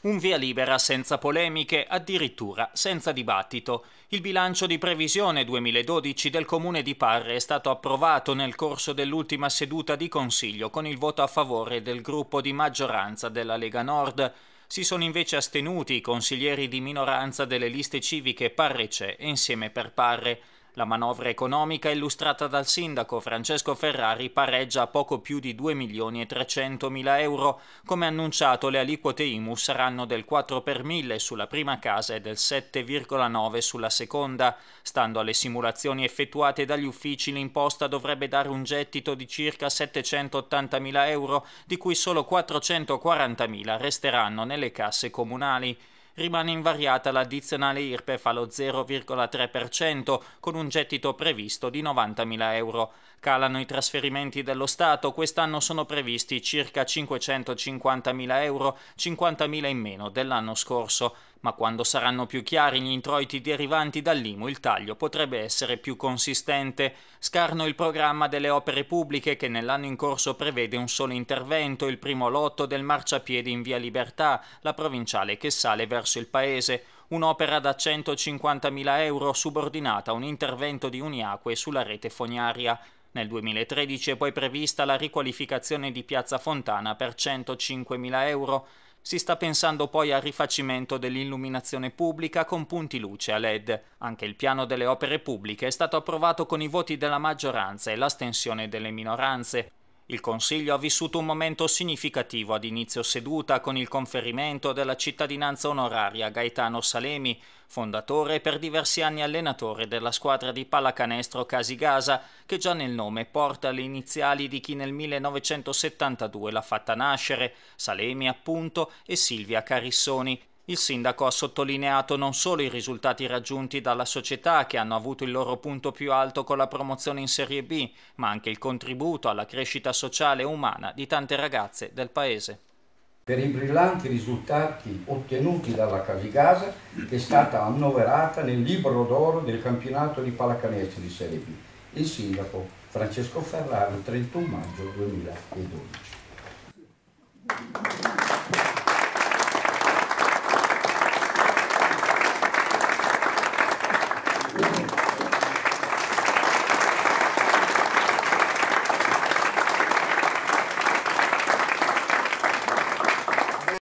Un via libera senza polemiche, addirittura senza dibattito. Il bilancio di previsione 2012 del Comune di Parre è stato approvato nel corso dell'ultima seduta di Consiglio con il voto a favore del gruppo di maggioranza della Lega Nord. Si sono invece astenuti i consiglieri di minoranza delle liste civiche Parre C'è e Insieme per Parre. La manovra economica illustrata dal sindaco Francesco Ferrari pareggia a poco più di 2 milioni e 300 mila euro. Come annunciato le aliquote IMU saranno del 4 per 1000 sulla prima casa e del 7,9 sulla seconda. Stando alle simulazioni effettuate dagli uffici l'imposta dovrebbe dare un gettito di circa 780 mila euro, di cui solo 440 mila resteranno nelle casse comunali rimane invariata l'addizionale IRPEF allo 0,3% con un gettito previsto di 90.000 euro. Calano i trasferimenti dello Stato, quest'anno sono previsti circa 550.000 euro, 50.000 in meno dell'anno scorso ma quando saranno più chiari gli introiti derivanti dall'IMU il taglio potrebbe essere più consistente. Scarno il programma delle opere pubbliche che nell'anno in corso prevede un solo intervento, il primo lotto del marciapiede in via Libertà, la provinciale che sale verso il paese, un'opera da 150.000 euro subordinata a un intervento di Uniacque sulla rete fognaria. Nel 2013 è poi prevista la riqualificazione di Piazza Fontana per 105.000 euro. Si sta pensando poi al rifacimento dell'illuminazione pubblica con punti luce a LED. Anche il piano delle opere pubbliche è stato approvato con i voti della maggioranza e l'astensione delle minoranze, il Consiglio ha vissuto un momento significativo ad inizio seduta con il conferimento della cittadinanza onoraria a Gaetano Salemi, fondatore e per diversi anni allenatore della squadra di pallacanestro Casigasa, che già nel nome porta le iniziali di chi nel 1972 l'ha fatta nascere, Salemi appunto e Silvia Carissoni, il sindaco ha sottolineato non solo i risultati raggiunti dalla società che hanno avuto il loro punto più alto con la promozione in Serie B, ma anche il contributo alla crescita sociale e umana di tante ragazze del paese per i brillanti risultati ottenuti dalla Cavigasa, che è stata annoverata nel libro d'oro del campionato di pallacanestro di Serie B. Il sindaco Francesco Ferrari, 31 maggio 2012.